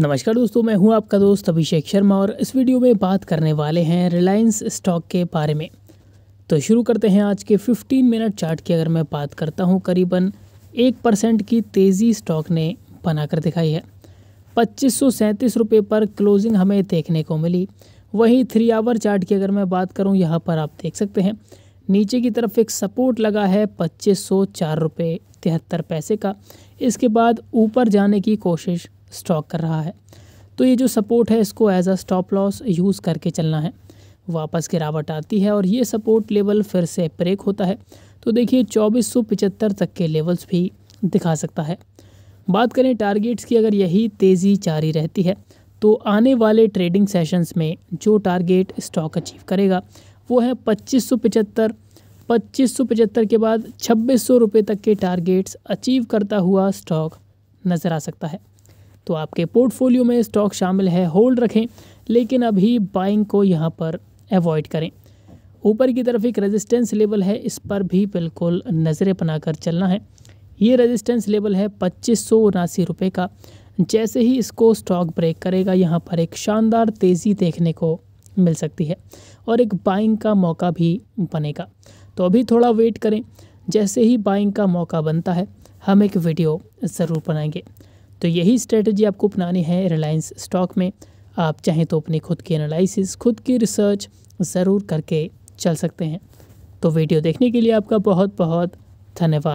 नमस्कार दोस्तों मैं हूं आपका दोस्त अभिषेक शर्मा और इस वीडियो में बात करने वाले हैं रिलायंस स्टॉक के बारे में तो शुरू करते हैं आज के 15 मिनट चार्ट की अगर मैं बात करता हूं करीबन एक परसेंट की तेज़ी स्टॉक ने बनाकर दिखाई है पच्चीस सौ रुपये पर क्लोजिंग हमें देखने को मिली वहीं थ्री आवर चार्ट की अगर मैं बात करूँ यहाँ पर आप देख सकते हैं नीचे की तरफ एक सपोर्ट लगा है पच्चीस सौ चार रुपये तिहत्तर पैसे का इसके बाद ऊपर जाने की कोशिश स्टॉक कर रहा है तो ये जो सपोर्ट है इसको as a stop loss use करके चलना है वापस गिरावट आती है और ये सपोर्ट लेवल फिर से ब्रेक होता है तो देखिए चौबीस तक के लेवल्स भी दिखा सकता है बात करें टारगेट्स की अगर यही तेज़ी जारी रहती है तो आने वाले ट्रेडिंग सेशंस में जो टारगेट स्टॉक अचीव करेगा वो है पच्चीस सौ पचहत्तर पच्चीस सौ पचहत्तर के बाद छब्बीस सौ रुपये तक के टारगेट्स अचीव करता हुआ स्टॉक नज़र आ सकता है तो आपके पोर्टफोलियो में स्टॉक शामिल है होल्ड रखें लेकिन अभी बाइंग को यहाँ पर अवॉइड करें ऊपर की तरफ एक रेजिस्टेंस लेवल है इस पर भी बिल्कुल नज़रें बनाकर चलना है ये रेजिस्टेंस लेवल है पच्चीस सौ उनासी रुपये का जैसे ही इसको स्टॉक ब्रेक करेगा यहाँ पर एक शानदार तेज़ी देखने को मिल सकती है और एक बाइंग का मौका भी बनेगा तो अभी थोड़ा वेट करें जैसे ही बाइंग का मौका बनता है हम एक वीडियो ज़रूर बनाएंगे तो यही स्ट्रेटजी आपको अपनानी है रिलायंस स्टॉक में आप चाहें तो अपनी खुद की एनालिसिस खुद की रिसर्च ज़रूर करके चल सकते हैं तो वीडियो देखने के लिए आपका बहुत बहुत धन्यवाद